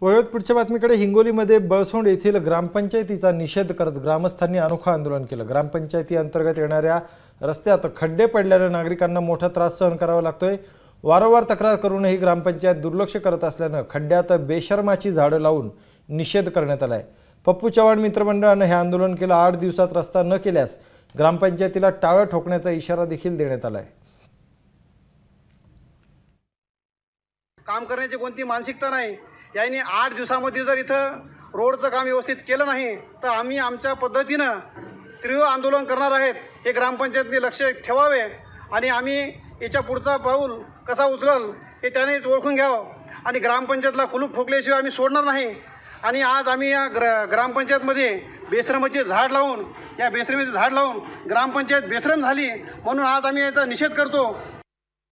वळवत पुढच्या बातमीकडे हिंगोलीमध्ये बळसोंड येथील ग्रामपंचायतीचा निषेध करत ग्रामस्थांनी अनोखा आंदोलन केलं ग्रामपंचायती अंतर्गत येणाऱ्या रस्त्यात खड्डे पडल्याने नागरिकांना मोठा त्रास सहन करावा लागतोय वारंवार तक्रार करूनही ग्रामपंचायत दुर्लक्ष करत असल्यानं खड्ड्यात बेशर्माची झाडं लावून निषेध करण्यात आलाय पप्पू चव्हाण मित्रमंडळानं हे आंदोलन केलं आठ दिवसात रस्ता न केल्यास ग्रामपंचायतीला टाळं ठोकण्याचा इशारा देखील देण्यात आलाय काम करण्याची कोणती मानसिकता नाही याने आठ दिवसामध्ये जर इथं रोडचं काम व्यवस्थित केलं नाही तर आम्ही आमच्या पद्धतीनं तीव्र आंदोलन करणार आहेत हे ग्रामपंचायतने लक्ष ठेवावे आणि आम्ही याच्या पुढचा पाऊल कसा उचलल हे त्यानेच ओळखून घ्यावं आणि ग्रामपंचायतला कुलूप ठोकल्याशिवाय आम्ही सोडणार नाही आणि आज आम्ही या ग्र ग्रामपंचायतमध्ये बेश्रमाचे झाड लावून या बेश्रमीचे झाड लावून ग्रामपंचायत बेश्रम झाली म्हणून आज आम्ही याचा निषेध करतो